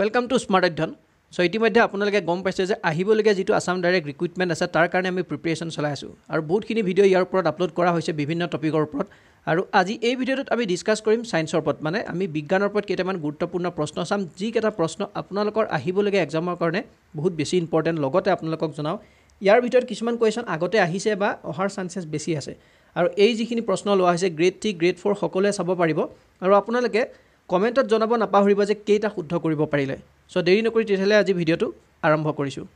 welcome to smart অধ্যয়ন চ' ইতিমধ্যে আপোনালোকে গম পাইছে যে আহিবলগীয়া যিটো আছাম ডাইৰেক্ট ৰিক্ৰুইটমেণ্ট আছে তাৰ কাৰণে আমি প্ৰিপেৰেশ্যন চলাই আছোঁ আৰু বহুতখিনি ভিডিঅ' ইয়াৰ ওপৰত আপলোড কৰা হৈছে বিভিন্ন টপিকৰ ওপৰত আৰু আজি এই ভিডিঅ'টোত আমি ডিছকাছ কৰিম ছায়েন্সৰ ওপৰত মানে আমি বিজ্ঞানৰ ওপৰত কেইটামান গুৰুত্বপূৰ্ণ প্ৰশ্ন চাম যিকেইটা প্ৰশ্ন আপোনালোকৰ আহিবলগীয়া একজামৰ কাৰণে বহুত বেছি ইম্পৰ্টেণ্ট লগতে আপোনালোকক জনাওঁ ইয়াৰ ভিতৰত কিছুমান কুৱেশ্যন আগতে আহিছে বা অহাৰ চান্সেছ বেছি আছে আৰু এই যিখিনি প্ৰশ্ন লোৱা হৈছে গ্ৰেড থ্ৰী গ্ৰেড ফ'ৰ সকলোৱে চাব পাৰিব আৰু আপোনালোকে কমেণ্টত জনাব নাপাহৰিব যে কেইটা শুদ্ধ কৰিব পাৰিলে চ' দেৰি নকৰি তেতিয়াহ'লে আজি ভিডিঅ'টো আৰম্ভ কৰিছোঁ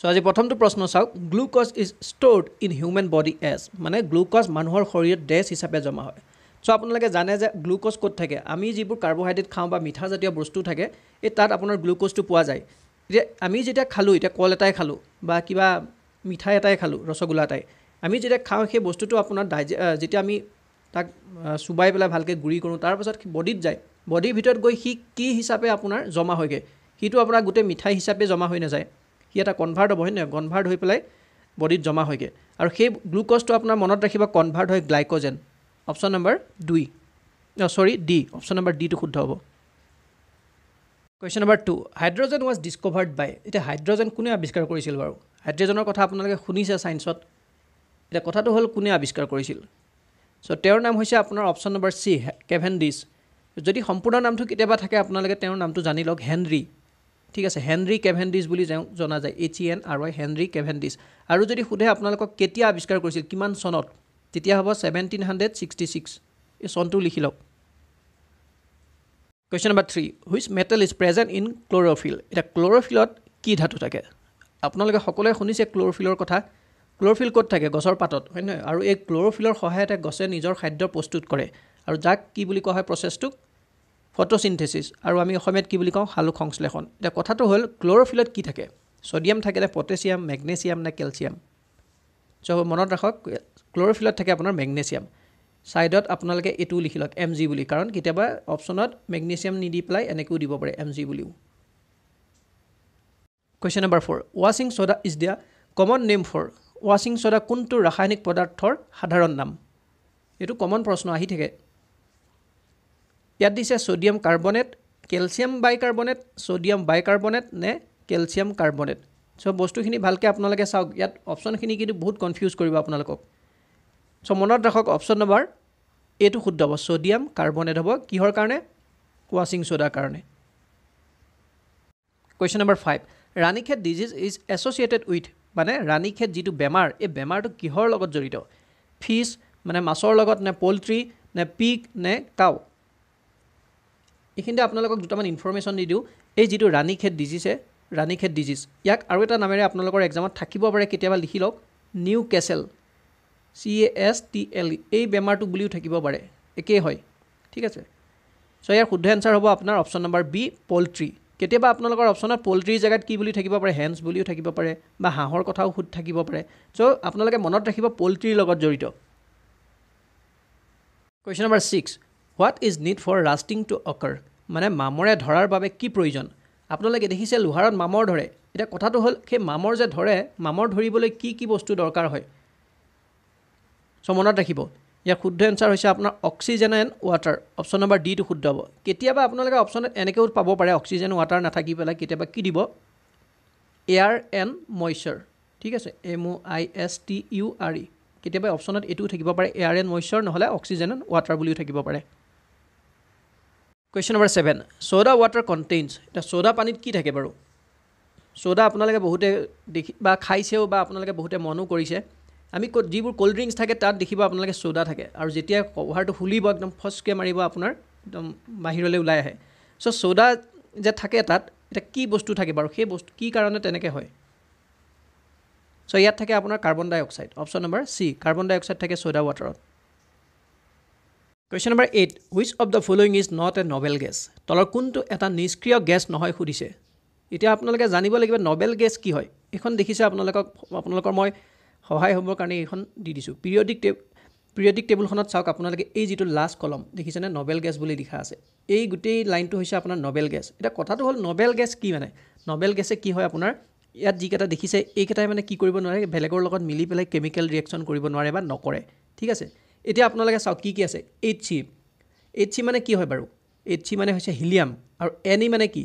চ' আজি প্ৰথমটো প্ৰশ্ন চাওক glucose is stored in human body as মানে গ্লুক'জ মানুহৰ শৰীৰত ড্ৰেছ হিচাপে জমা হয় চ' আপোনালোকে জানে যে গ্লুক'জ ক'ত থাকে আমি যিবোৰ কাৰ্বহাইড্ৰেট খাওঁ বা মিঠাজাতীয় বস্তু থাকে এই তাত আপোনাৰ গ্লুক'জটো পোৱা যায় এতিয়া আমি যেতিয়া খালোঁ এতিয়া কল এটাই খালোঁ বা কিবা মিঠাই এটাই খালোঁ ৰসগোল্লা এটাই আমি যেতিয়া খাওঁ সেই বস্তুটো আপোনাৰ ডাইজে যেতিয়া আমি তাক চুবাই পেলাই ভালকৈ গুড়ি কৰোঁ তাৰপাছত বডিত যায় বডিৰ ভিতৰত গৈ সি কি হিচাপে আপোনাৰ জমা হয়গৈ সিটো আপোনাৰ গোটেই মিঠাই হিচাপে জমা হৈ নাযায় সি এটা কনভাৰ্ট হ'ব হয় নহয় কনভাৰ্ট হৈ পেলাই বডিত জমা হয়গৈ আৰু সেই গ্লুক'জটো আপোনাৰ মনত ৰাখিব কনভাৰ্ট হয় গ্লাইক'জেন অপশ্যন নম্বৰ দুই চৰি ডি অপশ্যন নম্বৰ ডিটো শুদ্ধ হ'ব question number two hydrogen was discovered by এতিয়া হাইড্ৰজেন কোনে আৱিষ্কাৰ কৰিছিল বাৰু হাইড্ৰজেনৰ কথা আপোনালোকে শুনিছে ছায়েন্সত এতিয়া কথাটো হ'ল কোনে আৱিষ্কাৰ কৰিছিল চ' তেওঁৰ নাম হৈছে আপোনাৰ অপশ্যন নম্বৰ চি কেভেণ্ডিছ যদি সম্পূৰ্ণ নামটো কেতিয়াবা থাকে আপোনালোকে তেওঁৰ নামটো জানি লওক হেনৰী ঠিক আছে হেনৰী কেভেণ্ডিছ বুলি তেওঁ জনা যায় H E N R Y Henry Cavendish আৰু যদি সোধে আপোনালোকক কেতিয়া আৱিষ্কাৰ কৰিছিল কিমান চনত তেতিয়া হ'ব ছেভেণ্টিন হাণ্ড্ৰেড ছিক্সটি ছিক্স এই চনটো লিখি লওক question number three which metal is present in chlorophyll এতিয়া ক্ল'ৰফিলত কি ধাতু থাকে আপোনালোকে সকলোৱে শুনিছে ক্ল'ৰফিলৰ কথা ক্ল'ৰফিল ক'ত থাকে গছৰ পাতত হয় নহয় আৰু এই ক্ল'ৰফিলৰ সহায়তে গছে নিজৰ খাদ্য প্ৰস্তুত কৰে আৰু যাক কি বুলি কোৱা হয় প্ৰচেছটোক ফটোচিন্থেছিছ আৰু আমি অসমীয়াত কি বুলি কওঁ শালুক সংশ্লেষণ এতিয়া কথাটো হ'ল ক্ল'ৰফিলত কি থাকে ছডিয়াম থাকে নে পটেছিয়াম মেগনেছিয়াম নে কেলছিয়াম চ' মনত ৰাখক ক্ল'ৰফিলত থাকে আপোনাৰ মেগনেছিয়াম ছাইডত আপোনালোকে এইটোও লিখি লওক এম জি বুলি কাৰণ কেতিয়াবা অপশ্যনত মেগনেছিয়াম নিদি পেলাই এনেকৈও দিব পাৰে এম জি বুলিও কুৱেশ্যন নম্বৰ ফ'ৰ ৱাশ্বিং ছ'ডা ইজ দিয়া কমন নেম ফৰ ৱাশ্বিং চ'ডা কোনটো ৰাসায়নিক পদাৰ্থৰ সাধাৰণ নাম এইটো কমন প্ৰশ্ন আহি থাকে ইয়াত দিছে sodium carbonate calcium bicarbonate sodium bicarbonate নে কেলছিয়াম কাৰ্বনেট চ' বস্তুখিনি ভালকৈ আপোনালোকে চাওক ইয়াত অপশ্যনখিনি কিন্তু বহুত কনফিউজ কৰিব আপোনালোকক চ' মনত ৰাখক অপশ্যন নম্বৰ এইটো শুদ্ধ হ'ব ছ'ডিয়াম কাৰ্বনেট হ'ব কিহৰ কাৰণে ৱাশ্বিং চ'ডাৰ কাৰণে question number five Ranikhet disease is associated with মানে ৰাণী খেত যিটো বেমাৰ এই বেমাৰটো কিহৰ লগত জড়িত ফিচ মানে মাছৰ লগত নে পলট্ৰি নে পিক নে কাউ এইখিনিতে আপোনালোকক দুটামান ইনফৰ্মেশ্যন দি দিওঁ এই যিটো ৰাণী ৰাণীক্ষেত ডিজিজে খেত ডিজিজ ইয়াক আৰু এটা নামেৰে আপোনালোকৰ এক্সামত থাকিব পাৰে কেতিয়াবা লিখি লওক Newcastle C A S T L এই বেমাৰটো বুলিও থাকিব পাৰে একেই হয় ঠিক আছে চ' ইয়াৰ শুদ্ধ এনচাৰ হ'ব আপোনাৰ অপশ্যন নম্বৰ বি পলট্ৰি কেতিয়াবা আপোনালোকৰ অপশ্যনত পলট্ৰিৰ জেগাত কি বুলি থাকিব পাৰে হেণ্ডছ বুলিও থাকিব পাৰে বা হাঁহৰ কথাও সোধ থাকিব পাৰে চ' আপোনালোকে মনত ৰাখিব পলট্ৰিৰ লগত জড়িত question number six what is need for rusting to occur মানে মামৰে ধৰাৰ বাবে কি প্ৰয়োজন আপোনালোকে দেখিছে লোহাৰত মামৰ ধৰে এতিয়া কথাটো হ'ল সেই মামৰ যে ধৰে মামৰ ধৰিবলৈ কি কি বস্তু দৰকাৰ হয় চ' মনত ৰাখিব ইয়াৰ শুদ্ধ এনচাৰ হৈছে আপোনাৰ oxygen and water option number ডিটো শুদ্ধ হ'ব কেতিয়াবা আপোনালোকে অপশ্যনত এনেকৈও পাব পাৰে অক্সিজেন ৱাটাৰ নাথাকি পেলাই কেতিয়াবা কি দিব এয়াৰ এণ্ড মইশ্যাৰ ঠিক আছে M O' I S T U R E কেতিয়াবা অপশ্যনত এইটোও থাকিব পাৰে এয়াৰ এণ্ড মইশ্যাৰ নহ'লে অক্সিজেন এণ্ড ৱাটাৰ বুলিও থাকিব পাৰে question number seven soda water contains এতিয়া চ'দা পানীত কি থাকে বাৰু চ'দা আপোনালোকে বহুতে দেখি বা খাইছেও বা আপোনালোকে বহুতে মনো কৰিছে আমি ক'ত যিবোৰ ক'ল্ড ড্ৰিংকছ থাকে তাত দেখিব আপোনালোকে চ'দা থাকে আৰু যেতিয়া কভাৰটো খুলিব একদম ফচকে মাৰিব আপোনাৰ একদম বাহিৰলৈ ওলাই আহে চ' চ'দা যে থাকে তাত এতিয়া কি বস্তু থাকে বাৰু সেই বস্তু কি কাৰণে তেনেকৈ হয় চ' ইয়াত থাকে আপোনাৰ carbon dioxide option number C carbon dioxide থাকে চ'দা ৱাটাৰত question number eight which of the following is not a noble gas তলৰ কোনটো এটা নিষ্ক্ৰিয় গেছ নহয় সুধিছে এতিয়া আপোনালোকে জানিব লাগিব নবেল গেছ কি হয় এইখন দেখিছে আপোনালোকক আপোনালোকৰ মই সহায় হ'বৰ কাৰণে এইখন দি দিছোঁ পিৰিয়ডিক টেব পিৰিয়ডিক টেবুলখনত চাওক আপোনালোকে এই যিটো লাষ্ট কলম দেখিছেনে নবেল গেছ বুলি লিখা আছে এই গোটেই লাইনটো হৈছে আপোনাৰ নবেল গেছ এতিয়া কথাটো হ'ল নবেল গেছ কি মানে নবেল গেছে কি হয় আপোনাৰ ইয়াত যিকেইটা দেখিছে এইকেইটাই মানে কি কৰিব নোৱাৰে বেলেগৰ লগত মিলি পেলাই কেমিকেল ৰিয়েকশ্যন কৰিব নোৱাৰে বা নকৰে ঠিক আছে এতিয়া আপোনালোকে চাওক কি কি আছে এইচ চি এইচ চি মানে কি হয় বাৰু এইচ চি মানে হৈছে হিলিয়াম আৰু এনি e মানে কি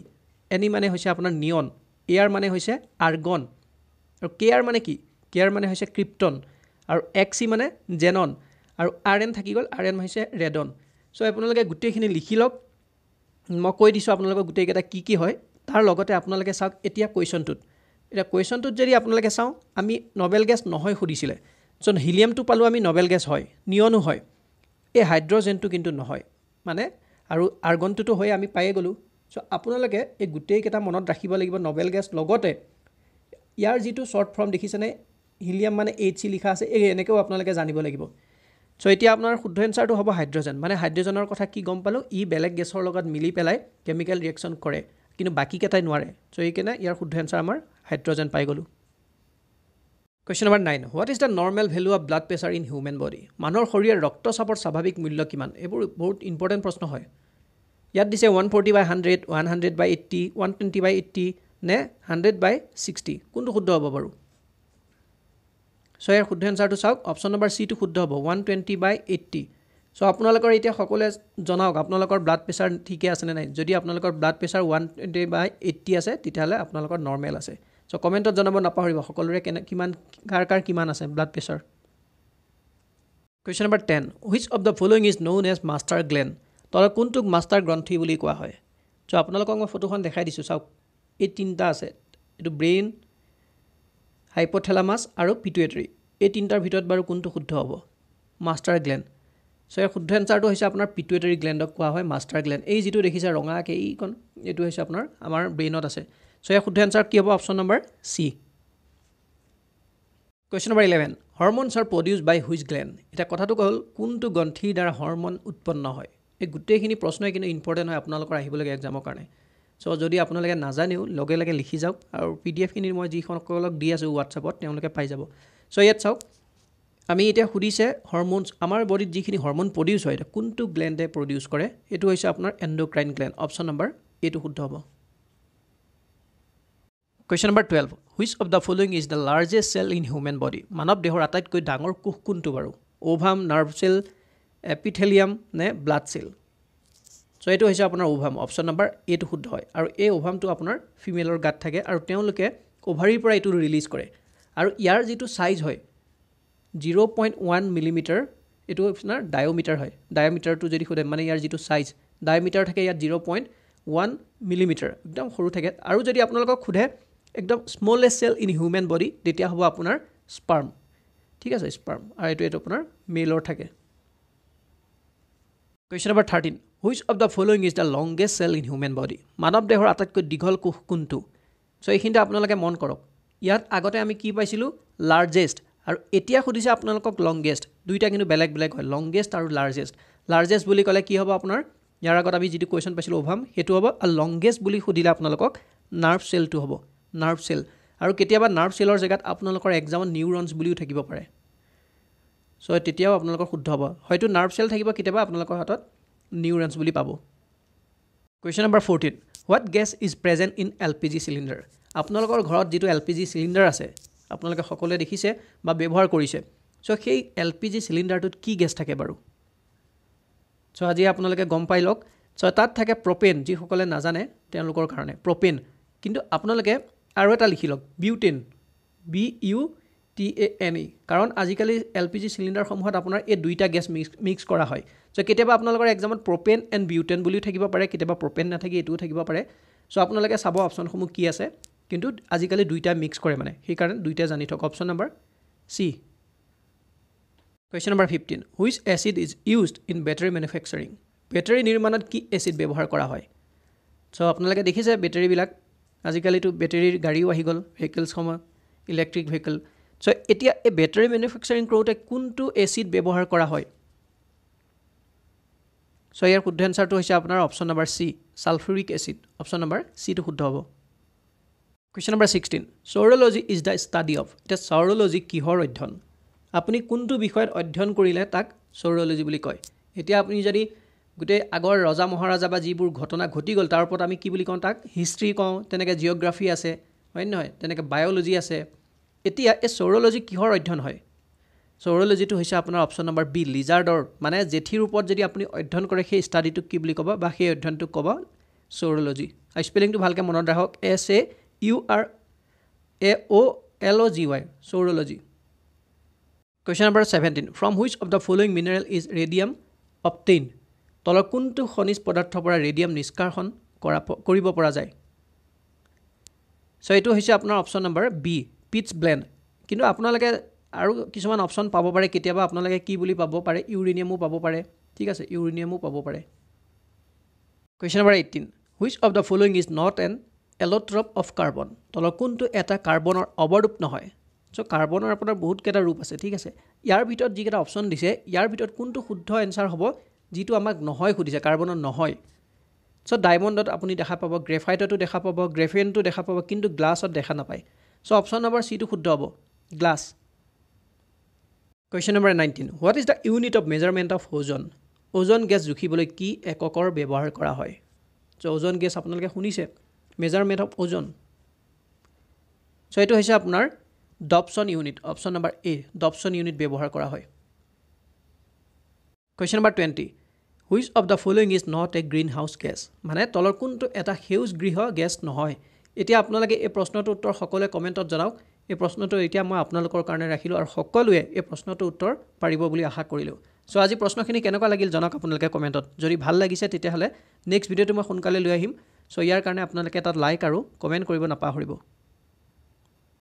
এনি e মানে হৈছে আপোনাৰ নিয়ন এয়াৰ মানে হৈছে আৰ্গন আৰু কেয়াৰ মানে কি কেয়াৰ মানে হৈছে ক্ৰিপ্টন আৰু এক্সি মানে জেনন আৰু আৰ এন থাকি গ'ল আৰ এন হৈছে ৰেডন চ' আপোনালোকে গোটেইখিনি লিখি লওক মই কৈ দিছোঁ আপোনালোকৰ গোটেইকেইটা কি কি হয় তাৰ লগতে আপোনালোকে চাওক এতিয়া কুৱেশ্যনটোত এতিয়া কুৱেশ্যনটোত যদি আপোনালোকে চাওঁ আমি নবেল গেছ নহয় সুধিছিলে চ' হিলিয়ামটো পালোঁ আমি নবেল গেছ হয় নিয়নো হয় এই হাইড্ৰজেনটো কিন্তু নহয় মানে আৰু আৰ্গনটোতো হয় আমি পায়ে গ'লোঁ চ' আপোনালোকে এই গোটেইকেইটা মনত ৰাখিব লাগিব নবেল গেছ লগতে ইয়াৰ যিটো শ্বৰ্ট ফৰ্ম দেখিছেনে হিলিয়াম মানে এইচ চি লিখা আছে এই এনেকৈও আপোনালোকে জানিব লাগিব চ' এতিয়া আপোনাৰ শুদ্ধ এনচাৰটো হ'ব হাইড্ৰজেন মানে হাইড্ৰজেনৰ কথা কি গম পালোঁ ই বেলেগ গেছৰ লগত মিলি পেলাই কেমিকেল ৰিয়েকশ্যন কৰে কিন্তু বাকীকেইটাই নোৱাৰে চ' এইকাৰণে ইয়াৰ শুদ্ধ এনচাৰ আমাৰ হাইড্ৰজেন পাই গ'লোঁ question number nine what is the normal value of blood pressure in human body মানুহৰ শৰীৰৰ ৰক্তচাপৰ স্বাভাৱিক মূল্য কিমান এইবোৰ বহুত ইম্পৰ্টেণ্ট প্ৰশ্ন হয় ইয়াত দিছে one forty by hundred one hundred by eighty one twenty by eighty নে হাণ্ড্ৰেড বাই ছিক্সটি কোনটো শুদ্ধ হ'ব বাৰু চ' ইয়াৰ শুদ্ধ এঞ্চাৰটো চাওক অপশ্যন নম্বৰ চিটো শুদ্ধ হ'ব one twenty by eighty so' আপোনালোকৰ এতিয়া সকলোৱে জনাওক আপোনালোকৰ ব্লাড প্ৰেছাৰ ঠিকে আছেনে নাই যদি আপোনালোকৰ blood pressure one twenty by eighty আছে তেতিয়াহ'লে আপোনালোকৰ নৰ্মেল আছে চ' কমেণ্টত জনাব নাপাহৰিব সকলোৰে কেনে কিমান কাৰ কাৰ কিমান আছে blood pressure question number ten which of the following is known as master gland তলত কোনটোক মাষ্টাৰ গ্ৰন্থি বুলি কোৱা হয় চ' আপোনালোকক মই ফটোখন দেখাই দিছোঁ চাওক এই তিনিটা আছে এইটো ব্ৰেইন হাইপথেলামাছ আৰু পিটুৱেটৰী এই তিনিটাৰ ভিতৰত বাৰু কোনটো শুদ্ধ হ'ব মাষ্টাৰ গ্লেণ্ড চ' ইয়াৰ শুদ্ধ এঞ্চাৰটো হৈছে আপোনাৰ পিটুৱেটৰী গ্লেণ্ডক কোৱা হয় মাষ্টাৰ গ্লেণ্ড এই যিটো দেখিছে ৰঙাকৈ এইকণ এইটো হৈছে আপোনাৰ আমাৰ ব্ৰেইনত আছে চ' ইয়াৰ শুদ্ধ এঞ্চাৰ কি হ'ব option number C question number eleven hormones are produced by which gland এতিয়া কথাটো ক'ল কোনটো গ্ৰন্থিৰ দ্বাৰা হৰমন উৎপন্ন হয় এই গোটেইখিনি প্ৰশ্নই কিন্তু ইম্পৰ্টেণ্ট হয় আপোনালোকৰ আহিবলগীয়া এক্সামৰ কাৰণে চ' যদি আপোনালোকে নাজানেও লগে লগে লিখি যাওক আৰু পি ডি এফখিনি মই যিসকলক দি আছোঁ হোৱাটছআপত তেওঁলোকে পাই যাব চ' ইয়াত চাওক আমি এতিয়া সুধিছে হৰম'নছ আমাৰ বডিত যিখিনি হৰমোন প্ৰডিউচ হয় এতিয়া কোনটো গ্লেণ্ডে প্ৰডিউচ কৰে এইটো হৈছে আপোনাৰ এণ্ড'ক্ৰাইন গ্লেণ্ড অপশ্যন নম্বৰ এইটো শুদ্ধ হ'ব question number twelve which of the following is the largest cell in human body মানৱ দেহৰ আটাইতকৈ ডাঙৰ কোষ কোনটো বাৰু অ'ভাম নাৰ্ভ চেল এপিথেলিয়াম নে ব্লাড চেল চ' এইটো হৈছে আপোনাৰ ওভাম অপশ্যন নম্বৰ এইটো শুদ্ধ হয় আৰু এই ওভামটো আপোনাৰ ফিমেলৰ গাত থাকে আৰু তেওঁলোকে অভাৰীৰ পৰা এইটো ৰিলিজ কৰে আৰু ইয়াৰ যিটো চাইজ হয় জিৰ' পইণ্ট ওৱান মিলিমিটাৰ এইটো আপোনাৰ ডায়মিটাৰ হয় ডায়মিটাৰটো যদি সোধে মানে ইয়াৰ যিটো চাইজ ডায়মিটাৰ থাকে ইয়াত জিৰ' পইণ্ট ওৱান মিলিমিটাৰ একদম সৰু থাকে আৰু যদি আপোনালোকক সোধে একদম smallest cell in human body তেতিয়া হ'ব আপোনাৰ স্পাৰ্ম ঠিক আছে স্পাৰ্ম আৰু এইটো এইটো আপোনাৰ মেলৰ থাকে question number thirteen which of the following is the longest cell in human body মানৱ দেহৰ আটাইতকৈ দীঘল কোষ কোনটো চ' এইখিনিতে আপোনালোকে মন কৰক ইয়াত আগতে আমি কি পাইছিলোঁ লাৰ্জেষ্ট আৰু এতিয়া সুধিছে আপোনালোকক লংগেষ্ট দুয়োটা কিন্তু বেলেগ বেলেগ হয় লংগেষ্ট আৰু লাৰ্জেষ্ট লাৰ্জেষ্ট বুলি ক'লে কি হ'ব আপোনাৰ ইয়াৰ আগত আমি যিটো কুৱেশ্যন পাইছিলোঁ অভাম সেইটো হ'ব আৰু লংগেষ্ট বুলি সুধিলে আপোনালোকক নাৰ্ভ চেলটো হ'ব নাৰ্ভ চেল আৰু কেতিয়াবা নাৰ্ভ চেলৰ জেগাত আপোনালোকৰ একজামত নিউৰনছ বুলিও থাকিব পাৰে চ' তেতিয়াও আপোনালোকৰ শুদ্ধ হ'ব হয়তো নাৰ্ভ চেল থাকিব কেতিয়াবা আপোনালোকৰ হাতত নিউৰেঞ্চ বুলি পাব question number fourteen what gas is present in L P G cylinder আপোনালোকৰ ঘৰত যিটো এল পি জি চিলিণ্ডাৰ আছে আপোনালোকে সকলোৱে দেখিছে বা ব্যৱহাৰ কৰিছে চ' সেই এল পি জি চিলিণ্ডাৰটোত কি গেছ থাকে বাৰু চ' আজি আপোনালোকে গম পাই লওক চ' তাত থাকে প্ৰপেন যিসকলে নাজানে তেওঁলোকৰ কাৰণে প্ৰপেন কিন্তু আপোনালোকে আৰু এটা লিখি লওক butane B U T A N E কাৰণ আজিকালি এল পি জি চিলিণ্ডাৰসমূহত আপোনাৰ এই দুইটা গেছ মিক্স মিক্স কৰা হয় চ' কেতিয়াবা আপোনালোকৰ এক্সামত প্ৰপেন এণ্ড বিউটেন বুলিও থাকিব পাৰে কেতিয়াবা প্ৰপেন নাথাকি এইটোও থাকিব পাৰে চ' আপোনালোকে চাব অপশ্যনসমূহ কি আছে কিন্তু আজিকালি দুইটাই মিক্স কৰে মানে সেইকাৰণে দুইটাই জানি থওক option number C question number fifteen which acid is used in battery manufacturing battery নিৰ্মাণত কি এচিড ব্যৱহাৰ কৰা হয় চ' আপোনালোকে দেখিছে বেটেৰীবিলাক আজিকালিতো বেটেৰীৰ গাড়ীও আহি গ'ল ভেহিকেলছসমূহ ইলেক্ট্ৰিক ভেহিকেল চ' এতিয়া এই বেটাৰী মেনুফেকচাৰিং কৰোঁতে কোনটো এচিড ব্যৱহাৰ কৰা হয় চ' ইয়াৰ শুদ্ধ এনচাৰটো হৈছে আপোনাৰ option number C sulphuric acid option number চিটো শুদ্ধ হ'ব question number sixteen saurology is the study of এতিয়া চৌৰলজি কিহৰ অধ্যয়ন আপুনি কোনটো বিষয়ত অধ্যয়ন কৰিলে তাক চৌৰলজি বুলি কয় এতিয়া আপুনি যদি গোটেই আগৰ ৰজা মহাৰাজা বা যিবোৰ ঘটনা ঘটি গ'ল তাৰ ওপৰত আমি কি বুলি কওঁ তাক হিষ্ট্ৰী কওঁ তেনেকৈ জিঅ'গ্ৰাফী আছে হয় নহয় তেনেকৈ বায়'লজি আছে এতিয়া এই চৌৰলজি কিহৰ অধ্যয়ন হয় চৌৰলজিটো হৈছে আপোনাৰ অপশ্যন নম্বৰ বি লিজাৰ্ডৰ মানে জেঠীৰ ওপৰত যদি আপুনি অধ্যয়ন কৰে সেই ষ্টাডিটোক কি বুলি ক'ব বা সেই অধ্যয়নটোক ক'ব চৌৰলজি আৰু স্পেলিংটো ভালকৈ মনত ৰাখক S A U R A O' L O' G Y saurology question number seventeen from which of the following mineral is radium obtained তলৰ কোনটো খনিজ পদাৰ্থৰ পৰা ৰেডিয়াম নিষ্কাশন কৰা কৰিব পৰা যায় চ' এইটো হৈছে আপোনাৰ option number B pitchblende কিন্তু আপোনালোকে আৰু কিছুমান অপশ্যন পাব পাৰে কেতিয়াবা আপোনালোকে কি বুলি পাব পাৰে ইউৰিনিয়ামো পাব পাৰে ঠিক আছে ইউৰিনিয়ামো পাব পাৰে question number eighteen which of the following is not an allotrope of carbon তলত কোনটো এটা কাৰ্বনৰ অৱৰূপ নহয় চ' কাৰ্বনৰ আপোনাৰ বহুতকেইটা ৰূপ আছে ঠিক আছে ইয়াৰ ভিতৰত যিকেইটা অপশ্যন দিছে ইয়াৰ ভিতৰত কোনটো শুদ্ধ এনচাৰ হ'ব যিটো আমাক নহয় সুধিছে কাৰ্বনৰ নহয় চ' ডায়মণ্ডত আপুনি দেখা পাব গ্ৰেফাইটতো দেখা পাব গ্ৰেফেনটো দেখা পাব কিন্তু গ্লাছত দেখা নাপায় চ' অপশ্যন নম্বৰ চিটো শুদ্ধ হ'ব glass question number nineteen what is the unit of measurement of ozone ozone gas জুখিবলৈ কি এককৰ ব্যৱহাৰ কৰা হয় চ' ওজন গেছ আপোনালোকে শুনিছে মেজাৰমেণ্ট অফ ওজন চ' এইটো হৈছে আপোনাৰ Dobson unit option number A Dobson unit ব্যৱহাৰ কৰা হয় question number twenty which of the following is not a greenhouse gas মানে তলৰ কোনটো এটা সেউজ গৃহ গেছ নহয় এতিয়া আপোনালোকে এই প্ৰশ্নটোৰ উত্তৰ সকলোৱে কমেণ্টত জনাওক এই প্ৰশ্নটো এতিয়া মই আপোনালোকৰ কাৰণে ৰাখিলোঁ আৰু সকলোৱে এই প্ৰশ্নটোৰ উত্তৰ পাৰিব বুলি আশা কৰিলোঁ চ' আজি প্ৰশ্নখিনি কেনেকুৱা লাগিল জনাওক আপোনালোকে কমেণ্টত যদি ভাল লাগিছে তেতিয়াহ'লে নেক্সট ভিডিঅ'টো মই সোনকালে লৈ আহিম চ' ইয়াৰ কাৰণে আপোনালোকে তাত লাইক আৰু কমেণ্ট কৰিব নাপাহৰিব